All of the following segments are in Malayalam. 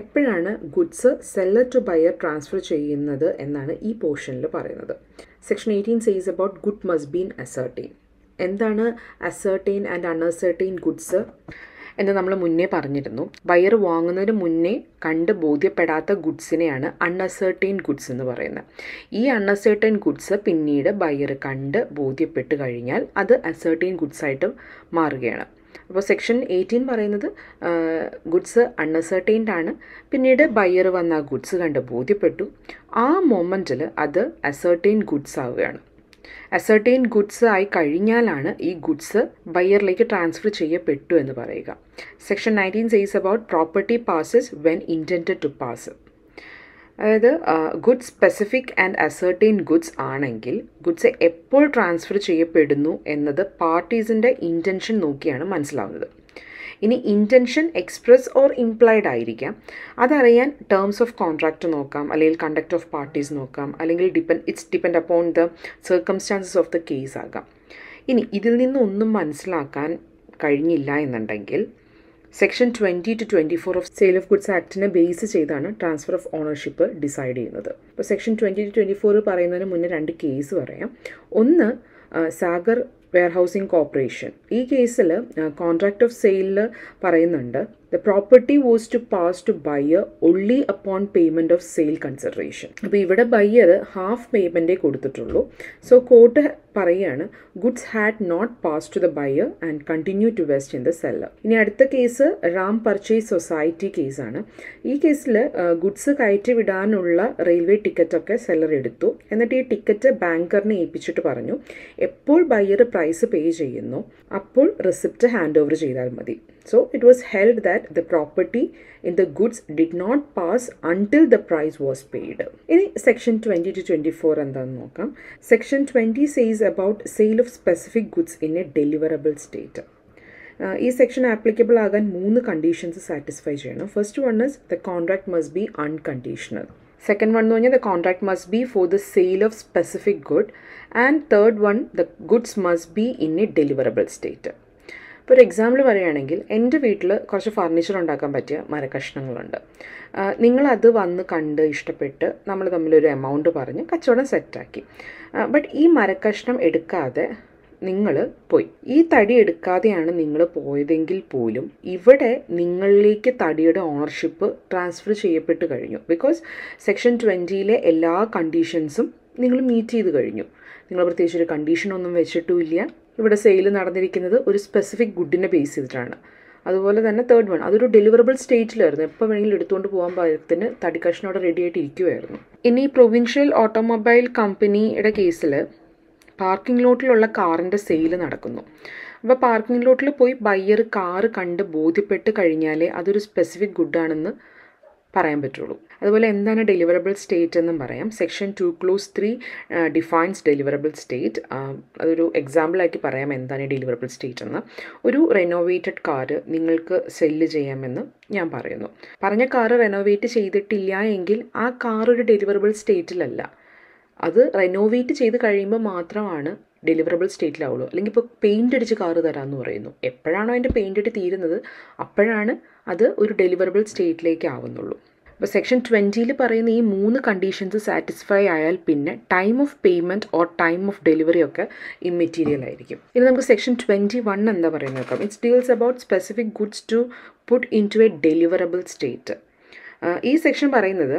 എപ്പോഴാണ് goods seller to buyer transfer ചെയ്യുന്നത് എന്നാണ് ഈ പോർഷനിൽ പറയുന്നത് section eighteen says about good must been ascertain എന്താണ് അസേർട്ടീൻ ആൻഡ് അൺഅസേർട്ടീൻ ഗുഡ്സ് എന്ന് നമ്മൾ മുന്നേ പറഞ്ഞിരുന്നു ബയർ വാങ്ങുന്നതിന് മുന്നേ കണ്ട് ബോധ്യപ്പെടാത്ത ഗുഡ്സിനെയാണ് അൺഅസേർട്ടീൻ ഗുഡ്സ് എന്ന് പറയുന്നത് ഈ അൺഅസേർട്ടൈൻ ഗുഡ്സ് പിന്നീട് ബയർ കണ്ട് ബോധ്യപ്പെട്ട് കഴിഞ്ഞാൽ അത് അസേർട്ടൈൻ ഗുഡ്സായിട്ട് മാറുകയാണ് അപ്പോൾ സെക്ഷൻ എയ്റ്റീൻ പറയുന്നത് ഗുഡ്സ് അൺഅസർട്ടൈൻഡ് ആണ് പിന്നീട് ബയ്യർ വന്ന ആ ഗുഡ്സ് കണ്ട് ബോധ്യപ്പെട്ടു ആ മൊമെൻറ്റിൽ അത് അസർട്ടൈൻ ഗുഡ്സ് ആവുകയാണ് അസർട്ടൈൻ ഗുഡ്സ് ആയി കഴിഞ്ഞാലാണ് ഈ ഗുഡ്സ് ബയ്യറിലേക്ക് ട്രാൻസ്ഫർ ചെയ്യപ്പെട്ടു എന്ന് പറയുക section nineteen says about property passes when intended to pass അതായത് goods specific and ascertain goods ആണെങ്കിൽ ഗുഡ്സ് എപ്പോൾ ട്രാൻസ്ഫർ ചെയ്യപ്പെടുന്നു എന്നത് പാർട്ടീസിൻ്റെ ഇൻറ്റൻഷൻ നോക്കിയാണ് മനസ്സിലാവുന്നത് ഇനി ഇൻറ്റൻഷൻ എക്സ്പ്രസ് ഓർ ഇംപ്ലൈഡ് ആയിരിക്കാം അതറിയാൻ ടേംസ് ഓഫ് കോൺട്രാക്റ്റ് നോക്കാം അല്ലെങ്കിൽ കണ്ടക്ട് ഓഫ് പാർട്ടീസ് നോക്കാം അല്ലെങ്കിൽ depend it's depend upon the circumstances of the case ആകാം ഇനി ഇതിൽ നിന്നൊന്നും മനസ്സിലാക്കാൻ കഴിഞ്ഞില്ല എന്നുണ്ടെങ്കിൽ section twenty two twenty four of sale of goods ആക്ടിനെ ബേസ് ചെയ്താണ് ട്രാൻസ്ഫർ ഓഫ് ഓണർഷിപ്പ് ഡിസൈഡ് ചെയ്യുന്നത് അപ്പോൾ section twenty two twenty four പറയുന്നതിന് മുന്നേ രണ്ട് കേസ് പറയാം ഒന്ന് സാഗർ വെയർഹൗസിംഗ് കോർപ്പറേഷൻ ഈ കേസിൽ കോൺട്രാക്ട് ഓഫ് സെയിലിൽ പറയുന്നുണ്ട് the property was to pass to buyer only upon payment of sale consideration അപ്പോൾ ഇവിടെ ബയ്യർ ഹാഫ് പേയ്മെൻറ്റേ കൊടുത്തിട്ടുള്ളൂ സോ കോർട്ട് പറയുകയാണ് goods had not pass to the buyer and continue to vest in the seller ഇനി അടുത്ത കേസ് റാം പർച്ചേസ് സൊസൈറ്റി കേസാണ് ഈ കേസിൽ ഗുഡ്സ് കയറ്റി വിടാനുള്ള റെയിൽവേ ടിക്കറ്റൊക്കെ സെല്ലർ എടുത്തു എന്നിട്ട് ഈ ടിക്കറ്റ് ബാങ്കറിനെ ഏൽപ്പിച്ചിട്ട് പറഞ്ഞു എപ്പോൾ ബയ്യർ പ്രൈസ് പേ ചെയ്യുന്നു അപ്പോൾ റെസിപ്റ്റ് ഹാൻഡ് ഓവർ ചെയ്താൽ മതി So it was held that the property in the goods did not pass until the price was paid. In section 20 to 24, and then section 20 says about sale of specific goods in a deliverable state. Uh, this section applicable again. moon conditions satisfy jayana. First one is the contract must be unconditional. Second one nonya, the contract must be for the sale of specific good. And third one, the goods must be in a deliverable state. ഇപ്പോൾ ഒരു എക്സാമ്പിൾ പറയുകയാണെങ്കിൽ എൻ്റെ വീട്ടിൽ കുറച്ച് ഫർണിച്ചർ ഉണ്ടാക്കാൻ പറ്റിയ മരക്കഷ്ണങ്ങളുണ്ട് നിങ്ങളത് വന്ന് കണ്ട് ഇഷ്ടപ്പെട്ട് നമ്മൾ തമ്മിലൊരു എമൗണ്ട് പറഞ്ഞ് കച്ചവടം സെറ്റാക്കി ബട്ട് ഈ മരക്കഷ്ണം എടുക്കാതെ നിങ്ങൾ പോയി ഈ തടി എടുക്കാതെയാണ് നിങ്ങൾ പോയതെങ്കിൽ പോലും ഇവിടെ നിങ്ങളിലേക്ക് തടിയുടെ ഓണർഷിപ്പ് ട്രാൻസ്ഫർ ചെയ്യപ്പെട്ട് കഴിഞ്ഞു ബിക്കോസ് സെക്ഷൻ ട്വൻറ്റിയിലെ എല്ലാ കണ്ടീഷൻസും നിങ്ങൾ മീറ്റ് ചെയ്ത് കഴിഞ്ഞു നിങ്ങൾ കണ്ടീഷൻ കണ്ടീഷനൊന്നും വെച്ചിട്ടുമില്ല ഇവിടെ സെയിൽ നടന്നിരിക്കുന്നത് ഒരു സ്പെസിഫിക് ഗുഡിനെ ബേസ് ചെയ്തിട്ടാണ് അതുപോലെ തന്നെ തേർഡ് വൺ അതൊരു ഡെലിവറബിൾ സ്റ്റേറ്റിലായിരുന്നു എപ്പോൾ വേണമെങ്കിലും എടുത്തുകൊണ്ട് പോകാൻ പാകത്തിന് തടിക്കഷ്ണോടെ റെഡി ആയിട്ട് ഇരിക്കുമായിരുന്നു ഇനി പ്രൊവിൻഷ്യൽ ഓട്ടോമൊബൈൽ കമ്പനിയുടെ കേസിൽ പാർക്കിംഗ് ലോട്ടിലുള്ള കാറിൻ്റെ സെയിൽ നടക്കുന്നു അപ്പോൾ പാർക്കിംഗ് ലോട്ടിൽ പോയി ബയ്യർ കാറ് കണ്ട് ബോധ്യപ്പെട്ട് കഴിഞ്ഞാലേ അതൊരു സ്പെസിഫിക് ഗുഡാണെന്ന് പറയാൻ പറ്റുള്ളൂ അതുപോലെ എന്താണ് ഡെലിവറബിൾ സ്റ്റേറ്റ് എന്നും പറയാം section two clause three defines deliverable state അതൊരു എക്സാമ്പിളാക്കി പറയാം എന്താണ് ഡെലിവറബിൾ സ്റ്റേറ്റ് എന്ന് ഒരു റെനോവേറ്റഡ് കാർ നിങ്ങൾക്ക് സെല്ല് ചെയ്യാമെന്ന് ഞാൻ പറയുന്നു പറഞ്ഞ കാർ റെനോവേറ്റ് ചെയ്തിട്ടില്ല എങ്കിൽ ആ കാർ ഒരു ഡെലിവറബിൾ സ്റ്റേറ്റിലല്ല അത് റെനോവേറ്റ് ചെയ്ത് കഴിയുമ്പോൾ മാത്രമാണ് ഡെലിവറബിൾ സ്റ്റേറ്റിലാവുള്ളൂ അല്ലെങ്കിൽ ഇപ്പോൾ പെയിൻ്റ് അടിച്ച് കാറ് തരാമെന്ന് പറയുന്നു എപ്പോഴാണോ അതിൻ്റെ പെയിൻ്റ് അടി തീരുന്നത് അപ്പോഴാണ് അത് ഒരു ഡെലിവറബിൾ സ്റ്റേറ്റിലേക്ക് ആവുന്നുള്ളൂ അപ്പോൾ സെക്ഷൻ ട്വൻറ്റിയിൽ പറയുന്ന ഈ മൂന്ന് കണ്ടീഷൻസ് സാറ്റിസ്ഫൈ ആയാൽ പിന്നെ time of payment or time of delivery ഒക്കെ ഇമ്മെറ്റീരിയൽ ആയിരിക്കും ഇനി നമുക്ക് സെക്ഷൻ ട്വൻറ്റി വൺ എന്താ പറയുന്നത് നോക്കാം it's deals about specific goods to put into a deliverable state ഈ സെക്ഷൻ പറയുന്നത്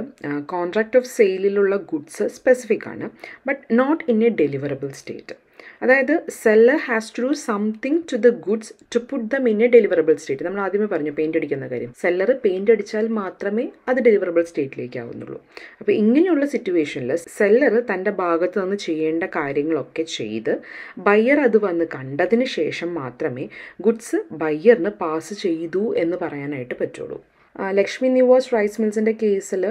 കോൺട്രാക്ട് ഓഫ് സെയിലിലുള്ള ഗുഡ്സ് സ്പെസിഫിക് ആണ് but not in a deliverable state അതായത് seller has to do something to the goods to put them in a deliverable state നമ്മൾ ആദ്യമേ പറഞ്ഞു പെയിന്റ് അടിക്കുന്ന കാര്യം സെല്ലർ പെയിന്റ് അടിച്ചാൽ മാത്രമേ അത് ഡെലിവറബിൾ സ്റ്റേറ്റിലേക്ക് ആവുന്നുള്ളൂ അപ്പോൾ ഇങ്ങനെയുള്ള സിറ്റുവേഷനിൽ സെല്ലർ തൻ്റെ ഭാഗത്ത് നിന്ന് ചെയ്യേണ്ട കാര്യങ്ങളൊക്കെ ചെയ്ത് ബയ്യർ അത് വന്ന് കണ്ടതിന് ശേഷം മാത്രമേ ഗുഡ്സ് ബയ്യറിന് പാസ് ചെയ്തു എന്ന് പറയാനായിട്ട് പറ്റുള്ളൂ ലക്ഷ്മി നിവാസ് റൈസ് മിൽസിൻ്റെ കേസിൽ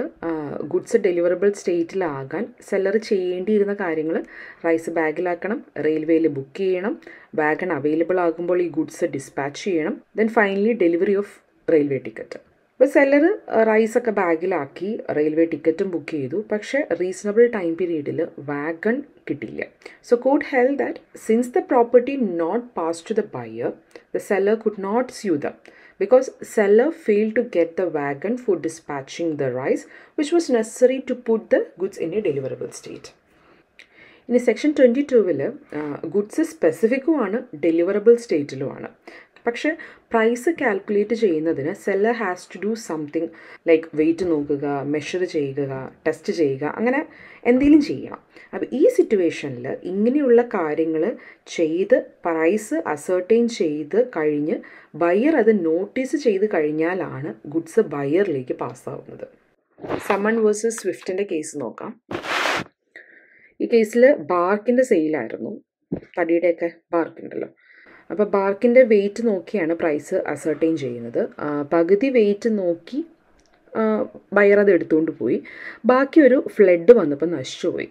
ഗുഡ്സ് ഡെലിവറബിൾ സ്റ്റേറ്റിലാകാൻ സെല്ലർ ചെയ്യേണ്ടിയിരുന്ന കാര്യങ്ങൾ റൈസ് ബാഗിലാക്കണം റെയിൽവേയിൽ ബുക്ക് ചെയ്യണം വാഗൺ അവൈലബിൾ ആകുമ്പോൾ ഈ ഗുഡ്സ് ഡിസ്പാച്ച് ചെയ്യണം then finally delivery of railway ticket അപ്പോൾ സെല്ലർ റൈസൊക്കെ ബാഗിലാക്കി റെയിൽവേ ടിക്കറ്റും ബുക്ക് ചെയ്തു പക്ഷേ റീസണബിൾ ടൈം പീരീഡിൽ വാഗൺ കിട്ടിയില്ല so court held that since the property not pass to the buyer the seller could not sue the because seller failed to get the wagon for dispatching the rice which was necessary to put the goods in a deliverable state. In section ഇനി goods ട്വൻറ്റി specific to സ്പെസിഫിക്കുമാണ് deliverable state. പക്ഷേ പ്രൈസ് കാൽക്കുലേറ്റ് ചെയ്യുന്നതിന് seller has to do something like weight നോക്കുക മെഷർ ചെയ്യുക ടെസ്റ്റ് ചെയ്യുക അങ്ങനെ എന്തെങ്കിലും ചെയ്യണം അപ്പോൾ ഈ സിറ്റുവേഷനിൽ ഇങ്ങനെയുള്ള കാര്യങ്ങൾ ചെയ്ത് പ്രൈസ് അസർട്ടൈൻ ചെയ്ത് കഴിഞ്ഞ് ബയർ അത് നോട്ടീസ് ചെയ്ത് കഴിഞ്ഞാലാണ് ഗുഡ്സ് ബയറിലേക്ക് പാസ്സാവുന്നത് സമൺ വേഴ്സസ് സ്വിഫ്റ്റിൻ്റെ കേസ് നോക്കാം ഈ കേസിൽ ബാർക്കിൻ്റെ സെയിലായിരുന്നു തടിയുടെയൊക്കെ ബാർക്കുണ്ടല്ലോ അപ്പോൾ ബാർക്കിൻ്റെ വെയിറ്റ് നോക്കിയാണ് പ്രൈസ് അസർട്ടൈൻ ചെയ്യുന്നത് പകുതി വെയിറ്റ് നോക്കി ബയർ അത് എടുത്തുകൊണ്ട് പോയി ബാക്കി ഒരു ഫ്ലഡ് വന്നപ്പോൾ നശിച്ചുപോയി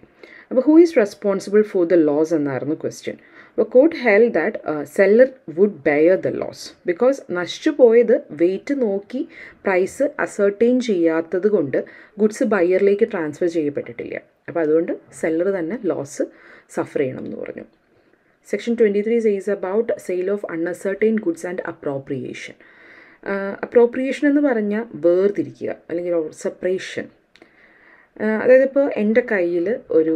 അപ്പോൾ who is responsible for the loss എന്നായിരുന്നു ക്വസ്റ്റ്യൻ അപ്പോൾ court held that seller would bear the loss because നശിച്ചു പോയത് വെയിറ്റ് നോക്കി പ്രൈസ് അസർട്ടൈൻ ചെയ്യാത്തത് കൊണ്ട് ഗുഡ്സ് ബയറിലേക്ക് ട്രാൻസ്ഫർ ചെയ്യപ്പെട്ടിട്ടില്ല അപ്പോൾ അതുകൊണ്ട് സെല്ലർ തന്നെ ലോസ് സഫർ ചെയ്യണം എന്ന് പറഞ്ഞു section 23 says about sale of unascertain goods and appropriation appropriation എന്ന് പറഞ്ഞാൽ വേർതിരിക്കുക അല്ലെങ്കിൽ സെപ്പറേഷൻ uh, അതായത് ഇപ്പോൾ എൻ്റെ കയ്യിൽ ഒരു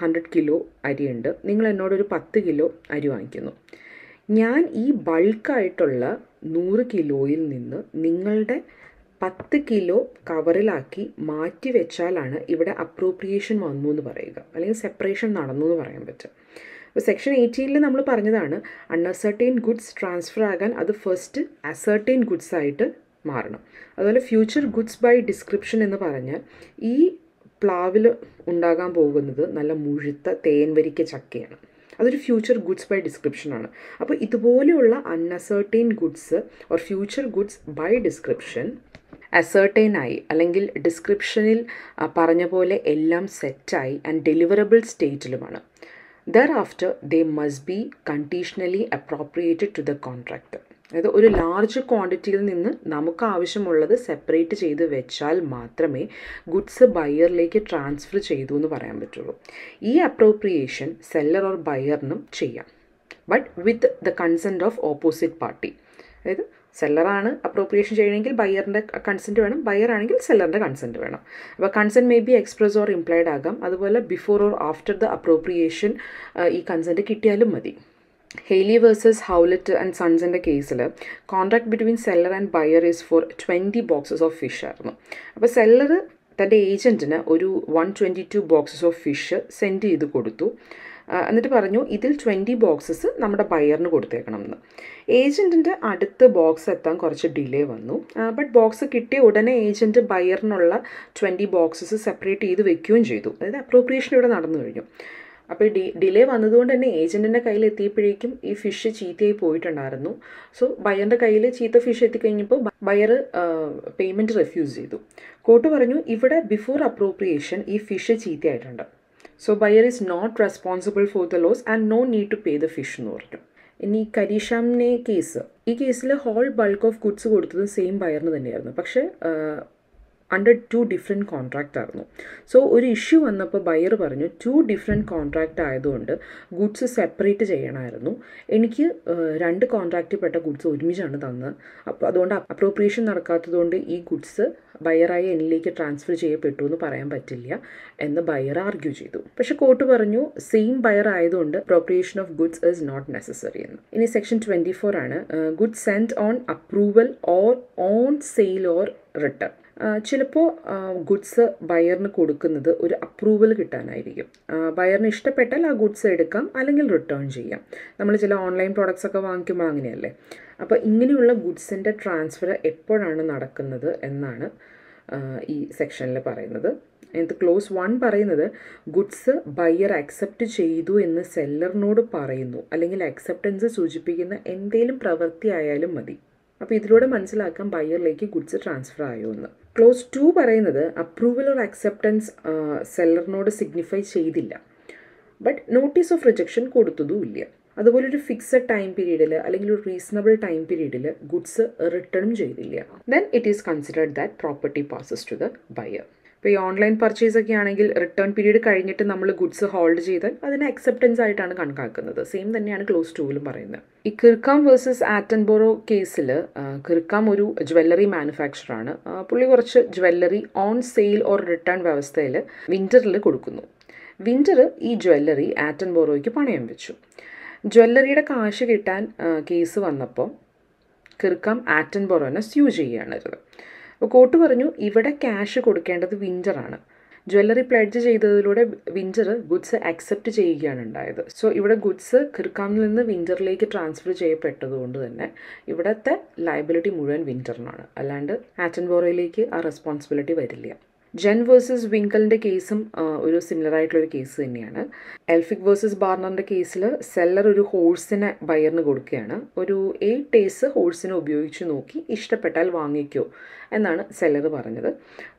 ഹൺഡ്രഡ് കിലോ അരിയുണ്ട് നിങ്ങൾ എന്നോടൊരു പത്ത് കിലോ അരി വാങ്ങിക്കുന്നു ഞാൻ ഈ ബൾക്കായിട്ടുള്ള നൂറ് കിലോയിൽ നിന്ന് നിങ്ങളുടെ പത്ത് കിലോ കവറിലാക്കി മാറ്റി വെച്ചാലാണ് ഇവിടെ അപ്രോപ്രിയേഷൻ വന്നു എന്ന് പറയുക അല്ലെങ്കിൽ സെപ്പറേഷൻ നടന്നു എന്ന് പറയാൻ പറ്റുക അപ്പോൾ സെക്ഷൻ എയ്റ്റീനിൽ നമ്മൾ പറഞ്ഞതാണ് അൺഅസർട്ടൈൻ ഗുഡ്സ് ട്രാൻസ്ഫർ ആകാൻ അത് ഫസ്റ്റ് അസർട്ടൈൻ ഗുഡ്സ് ആയിട്ട് മാറണം അതുപോലെ ഫ്യൂച്ചർ ഗുഡ്സ് ബൈ ഡിസ്ക്രിപ്ഷൻ എന്ന് പറഞ്ഞാൽ ഈ പ്ലാവിൽ ഉണ്ടാകാൻ പോകുന്നത് നല്ല മുഴുത്ത തേൻവരിക്ക ചക്കയാണ് അതൊരു ഫ്യൂച്ചർ ഗുഡ്സ് ബൈ ഡിസ്ക്രിപ്ഷനാണ് അപ്പോൾ ഇതുപോലെയുള്ള unascertained goods or future goods by description ആയി അല്ലെങ്കിൽ ഡിസ്ക്രിപ്ഷനിൽ പറഞ്ഞ പോലെ എല്ലാം സെറ്റായി ആൻഡ് ഡെലിവറബിൾ സ്റ്റേറ്റിലുമാണ് Thereafter, they must be conditionally appropriated to the contractor. അതായത് ഒരു ലാർജ് ക്വാണ്ടിറ്റിയിൽ നിന്ന് നമുക്ക് ആവശ്യമുള്ളത് സെപ്പറേറ്റ് ചെയ്ത് വെച്ചാൽ മാത്രമേ ഗുഡ്സ് ബയറിലേക്ക് ട്രാൻസ്ഫർ ചെയ്തു എന്ന് പറയാൻ പറ്റുള്ളൂ ഈ അപ്രോപ്രിയേഷൻ സെല്ലർ ഓർ ബയറിനും ചെയ്യാം but with the consent of opposite party അതായത് സെല്ലറാണ് അപ്രോപ്രിയേഷൻ ചെയ്യണമെങ്കിൽ ബയ്യറിൻ്റെ കൺസെൻറ്റ് വേണം ബയ്യർ ആണെങ്കിൽ സെല്ലറിൻ്റെ കൺസെൻറ്റ് വേണം അപ്പോൾ consent may be express or implied ആകാം അതുപോലെ before or after the appropriation ഈ കൺസെൻറ്റ് കിട്ടിയാലും മതി ഹെയ്ലി വേഴ്സസ് ഹൗലറ്റ് ആൻഡ് സൺസിൻ്റെ കേസിൽ contract between seller and buyer is for twenty boxes of fish ആയിരുന്നു അപ്പോൾ സെല്ലർ തൻ്റെ ഏജൻറ്റിന് ഒരു one twenty two boxes of fish send ചെയ്ത് കൊടുത്തു എന്നിട്ട് പറഞ്ഞു ഇതിൽ ട്വൻറ്റി ബോക്സസ് നമ്മുടെ ബയറിന് കൊടുത്തേക്കണം എന്ന് ഏജൻറ്റിൻ്റെ അടുത്ത ബോക്സ് എത്താൻ കുറച്ച് ഡിലേ വന്നു ബട്ട് ബോക്സ് കിട്ടിയ ഉടനെ ഏജൻറ്റ് ബയറിനുള്ള ട്വൻറ്റി ബോക്സസ് സെപ്പറേറ്റ് ചെയ്ത് വെക്കുകയും ചെയ്തു അതായത് അപ്രോപ്രിയേഷൻ ഇവിടെ നടന്നു കഴിഞ്ഞു അപ്പോൾ ഡി ഡിലേ വന്നതുകൊണ്ട് തന്നെ ഏജൻറ്റിൻ്റെ കയ്യിൽ എത്തിയപ്പോഴേക്കും ഈ ഫിഷ് ചീത്തയായി പോയിട്ടുണ്ടായിരുന്നു സോ ബയറിൻ്റെ കയ്യിൽ ചീത്ത ഫിഷ് എത്തിക്കഴിഞ്ഞപ്പോൾ ബയർ പേയ്മെൻറ്റ് റെഫ്യൂസ് ചെയ്തു കോട്ട് പറഞ്ഞു ഇവിടെ ബിഫോർ അപ്രോപ്രിയേഷൻ ഈ ഫിഷ് ചീത്തയായിട്ടുണ്ട് so buyer is not responsible for the loss and no need to pay the fish എന്ന് പറഞ്ഞു ഇനി കരീഷാമിനെ കേസ് ഈ കേസിൽ ഹോൾ ബൾക്ക് ഓഫ് ഗുഡ്സ് കൊടുത്തത് സെയിം ബയറിന് തന്നെയായിരുന്നു പക്ഷേ അണ്ടർ ടു ഡിഫറെൻറ്റ് കോൺട്രാക്റ്റ് ആയിരുന്നു സോ ഒരു ഇഷ്യൂ വന്നപ്പോൾ ബയർ പറഞ്ഞു ടു ഡിഫറെൻറ്റ് കോൺട്രാക്റ്റ് ആയതുകൊണ്ട് ഗുഡ്സ് സെപ്പറേറ്റ് ചെയ്യണമായിരുന്നു എനിക്ക് രണ്ട് കോൺട്രാക്റ്റിൽപ്പെട്ട ഗുഡ്സ് ഒരുമിച്ചാണ് തന്നത് അപ്പോൾ അതുകൊണ്ട് അപ്രോപ്രിയേഷൻ നടക്കാത്തതുകൊണ്ട് ഈ ഗുഡ്സ് ബയറായി എന്നിലേക്ക് ട്രാൻസ്ഫർ ചെയ്യപ്പെട്ടു എന്ന് പറയാൻ പറ്റില്ല എന്ന് ബയർ ആർഗ്യൂ ചെയ്തു പക്ഷേ കോർട്ട് പറഞ്ഞു സെയിം ബയർ ആയതുകൊണ്ട് appropriation of goods is not necessary എന്ന് ഇനി സെക്ഷൻ ട്വൻറ്റി ഫോർ ആണ് goods sent on approval or on sale or return ചിലപ്പോൾ ഗുഡ്സ് ബയറിന് കൊടുക്കുന്നത് ഒരു അപ്രൂവൽ കിട്ടാനായിരിക്കും ബയറിന് ഇഷ്ടപ്പെട്ടാൽ ആ ഗുഡ്സ് എടുക്കാം അല്ലെങ്കിൽ റിട്ടേൺ ചെയ്യാം നമ്മൾ ചില ഓൺലൈൻ പ്രോഡക്റ്റ്സ് ഒക്കെ വാങ്ങിക്കുമ്പോൾ അങ്ങനെയല്ലേ അപ്പോൾ ഇങ്ങനെയുള്ള ഗുഡ്സിൻ്റെ ട്രാൻസ്ഫർ എപ്പോഴാണ് നടക്കുന്നത് എന്നാണ് ഈ സെക്ഷനിൽ പറയുന്നത് എന്ത് ക്ലോസ് വൺ പറയുന്നത് ഗുഡ്സ് ബയർ അക്സെപ്റ്റ് ചെയ്തു എന്ന് സെല്ലറിനോട് പറയുന്നു അല്ലെങ്കിൽ അക്സെപ്റ്റൻസ് സൂചിപ്പിക്കുന്ന എന്തെങ്കിലും പ്രവൃത്തി ആയാലും മതി അപ്പോൾ ഇതിലൂടെ മനസ്സിലാക്കാം ബയറിലേക്ക് ഗുഡ്സ് ട്രാൻസ്ഫർ ആയോ എന്ന് ക്ലോസ് ടു പറയുന്നത് അപ്രൂവൽ ഓർ അക്സെപ്റ്റൻസ് സെല്ലറിനോട് സിഗ്നിഫൈ ചെയ്തില്ല ബട്ട് നോട്ടീസ് ഓഫ് റിജക്ഷൻ കൊടുത്തതുമില്ല അതുപോലെ ഒരു ഫിക്സഡ് ടൈം പീരീഡിൽ അല്ലെങ്കിൽ ഒരു റീസണബിൾ ടൈം പീരീഡിൽ ഗുഡ്സ് റിട്ടേൺ ചെയ്തില്ല then it is considered that property passes to the buyer ഇപ്പോൾ ഈ ഓൺലൈൻ പർച്ചേസ് ഒക്കെ ആണെങ്കിൽ റിട്ടേൺ പീരീഡ് കഴിഞ്ഞിട്ട് നമ്മൾ ഗുഡ്സ് ഹോൾഡ് ചെയ്ത് അതിനെ അക്സെപ്റ്റൻസ് ആയിട്ടാണ് കണക്കാക്കുന്നത് സെയിം തന്നെയാണ് ക്ലോസ് ടൂവിലും പറയുന്നത് ഈ കിർക്കാം വേഴ്സസ് ആറ്റൻബോറോ കേസിൽ കിർക്കാം ഒരു ജ്വല്ലറി മാനുഫാക്ചറാണ് പുള്ളി കുറച്ച് jewellery on sale or return വ്യവസ്ഥയിൽ വിൻ്ററിൽ കൊടുക്കുന്നു വിൻ്റർ ഈ ജ്വല്ലറി ആറ്റൻബോറോയ്ക്ക് പണയം വെച്ചു ജ്വല്ലറിയുടെ കാശ് കിട്ടാൻ കേസ് വന്നപ്പോൾ കിർക്കം ആറ്റൻബോറോനെ സ്യൂ ചെയ്യുകയാണിരുന്നത് അപ്പോൾ കോട്ട് പറഞ്ഞു ഇവിടെ ക്യാഷ് കൊടുക്കേണ്ടത് വിൻ്ററാണ് ജ്വല്ലറി പ്ലഡ്ജ് ചെയ്തതിലൂടെ വിൻ്റർ ഗുഡ്സ് അക്സെപ്റ്റ് ചെയ്യുകയാണ് ഉണ്ടായത് സോ ഇവിടെ ഗുഡ്സ് കിർക്കാമിൽ നിന്ന് വിൻ്ററിലേക്ക് ട്രാൻസ്ഫർ ചെയ്യപ്പെട്ടതുകൊണ്ട് തന്നെ ഇവിടുത്തെ ലയബിലിറ്റി മുഴുവൻ വിൻ്ററിനാണ് അല്ലാണ്ട് ബോറയിലേക്ക് ആ റെസ്പോൺസിബിലിറ്റി വരില്ല ജെൻ വേഴ്സസ് വിങ്കലിൻ്റെ കേസും ഒരു സിമിലർ ആയിട്ടുള്ളൊരു കേസ് തന്നെയാണ് എൽഫിക് വേഴ്സസ് ബാർണറിൻ്റെ കേസിൽ സെല്ലർ ഒരു ഹോഴ്സിനെ ബയറിന് കൊടുക്കുകയാണ് ഒരു എയ്റ്റ് ഡേയ്സ് ഹോഴ്സിനെ ഉപയോഗിച്ച് നോക്കി ഇഷ്ടപ്പെട്ടാൽ വാങ്ങിക്കോ എന്നാണ് സെല്ലർ പറഞ്ഞത്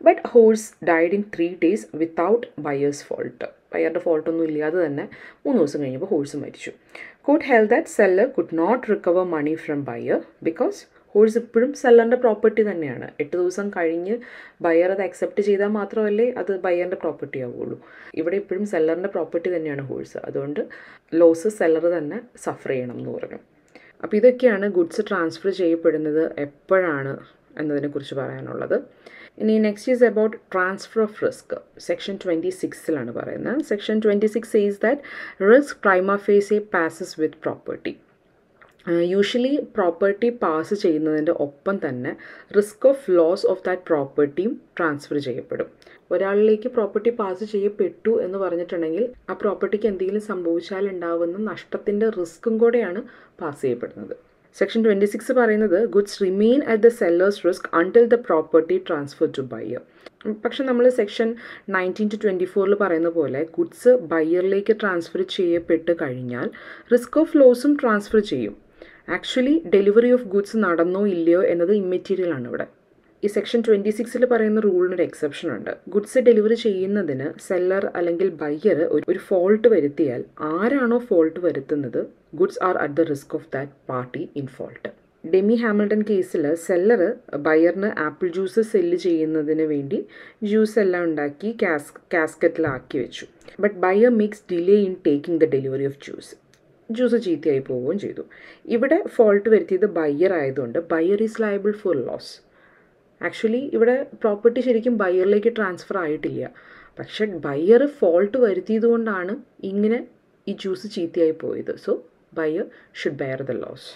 but horse died in three days without buyer's fault ബയറുടെ ഫോൾട്ടൊന്നും ഇല്ലാതെ തന്നെ മൂന്ന് ദിവസം കഴിഞ്ഞപ്പോൾ ഹോഴ്സ് മരിച്ചു court held that seller could not recover money from buyer because horse ഇപ്പോഴും സെല്ലറിൻ്റെ പ്രോപ്പർട്ടി തന്നെയാണ് എട്ട് ദിവസം കഴിഞ്ഞ് ബയർ അത് അക്സെപ്റ്റ് ചെയ്താൽ മാത്രമല്ലേ അത് ബയറിൻ്റെ പ്രോപ്പർട്ടി ആവുകയുള്ളൂ ഇവിടെ ഇപ്പോഴും സെല്ലറിൻ്റെ പ്രോപ്പർട്ടി തന്നെയാണ് കോഴ്സ് അതുകൊണ്ട് ലോസ് സെല്ലർ തന്നെ സഫർ ചെയ്യണം എന്ന് പറഞ്ഞു അപ്പോൾ ഇതൊക്കെയാണ് ഗുഡ്സ് ട്രാൻസ്ഫർ ചെയ്യപ്പെടുന്നത് എപ്പോഴാണ് എന്നതിനെക്കുറിച്ച് പറയാനുള്ളത് ഇനി next is about transfer of risk section twenty സിക്സിലാണ് പറയുന്നത് section twenty six is that risk prima എ passes with property usually property pass ചെയ്യുന്നതിൻ്റെ ഒപ്പം തന്നെ risk of loss of that പ്രോപ്പർട്ടിയും ട്രാൻസ്ഫർ ചെയ്യപ്പെടും ഒരാളിലേക്ക് പ്രോപ്പർട്ടി പാസ് ചെയ്യപ്പെട്ടു എന്ന് പറഞ്ഞിട്ടുണ്ടെങ്കിൽ ആ പ്രോപ്പർട്ടിക്ക് എന്തെങ്കിലും സംഭവിച്ചാൽ ഉണ്ടാവുന്ന നഷ്ടത്തിൻ്റെ റിസ്ക്കും കൂടെയാണ് പാസ് ചെയ്യപ്പെടുന്നത് സെക്ഷൻ ട്വൻറ്റി സിക്സ് പറയുന്നത് goods remain at the seller's risk until the property transfer to buyer പക്ഷെ നമ്മൾ സെക്ഷൻ നയൻറ്റീൻ ടു ട്വൻറ്റി ഫോറിൽ പറയുന്ന പോലെ ഗുഡ്സ് ബയ്യറിലേക്ക് ട്രാൻസ്ഫർ ചെയ്യപ്പെട്ട് കഴിഞ്ഞാൽ റിസ്ക് ഓഫ് ലോസും ട്രാൻസ്ഫർ ചെയ്യും ആക്ച്വലി ഡെലിവറി ഓഫ് ഗുഡ്സ് നടന്നോ ഇല്ലയോ എന്നത് ഇമ്മെറ്റീരിയൽ ആണ് ഇവിടെ ഈ സെക്ഷൻ ട്വൻറ്റി സിക്സിൽ പറയുന്ന റൂളിനൊരു എക്സെപ്ഷൻ ഉണ്ട് ഗുഡ്സ് ഡെലിവറി ചെയ്യുന്നതിന് സെല്ലർ അല്ലെങ്കിൽ ബയ്യർ ഒരു ഫോൾട്ട് വരുത്തിയാൽ ആരാണോ ഫോൾട്ട് വരുത്തുന്നത് goods are at the risk of that party in fault Demby Hamilton കേസിൽ സെല്ലർ ബയറിന് ആപ്പിൾ ജ്യൂസ് സെല്ല് ചെയ്യുന്നതിന് വേണ്ടി ജ്യൂസ് എല്ലാം ഉണ്ടാക്കി കാസ് കാസ്കറ്റിലാക്കി വെച്ചു but buyer makes delay in taking the delivery of juice juice ചീത്തയായി പോവുകയും ചെയ്തു ഇവിടെ ഫോൾട്ട് വരുത്തിയത് ബയ്യർ ആയതുകൊണ്ട് buyer is liable for loss actually ഇവിടെ പ്രോപ്പർട്ടി ശരിക്കും ബയ്യറിലേക്ക് ട്രാൻസ്ഫർ ആയിട്ടില്ല പക്ഷെ ബയ്യർ ഫോൾട്ട് വരുത്തിയത് കൊണ്ടാണ് ഇങ്ങനെ ഈ ജ്യൂസ് ചീത്തയായി പോയത് so buyer should bear the loss